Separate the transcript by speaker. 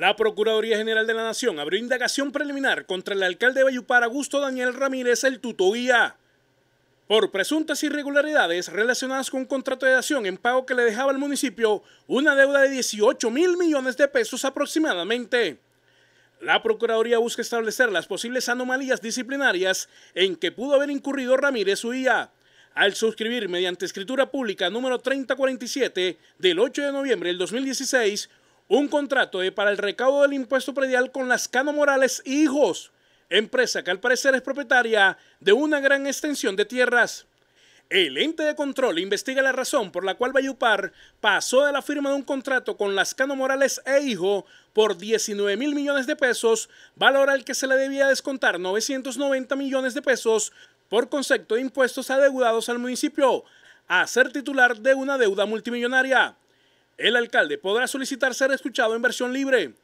Speaker 1: La Procuraduría General de la Nación abrió indagación preliminar contra el alcalde de Bayupar, Augusto Daniel Ramírez, el tuto guía, por presuntas irregularidades relacionadas con un contrato de dación en pago que le dejaba al municipio una deuda de 18 mil millones de pesos aproximadamente. La Procuraduría busca establecer las posibles anomalías disciplinarias en que pudo haber incurrido Ramírez Uía al suscribir mediante escritura pública número 3047 del 8 de noviembre del 2016 un contrato para el recaudo del impuesto predial con Lascano Morales e Hijos, empresa que al parecer es propietaria de una gran extensión de tierras. El ente de control investiga la razón por la cual Bayupar pasó de la firma de un contrato con Lascano Morales e Hijo por 19 mil millones de pesos, valor al que se le debía descontar 990 millones de pesos por concepto de impuestos adeudados al municipio, a ser titular de una deuda multimillonaria. El alcalde podrá solicitar ser escuchado en versión libre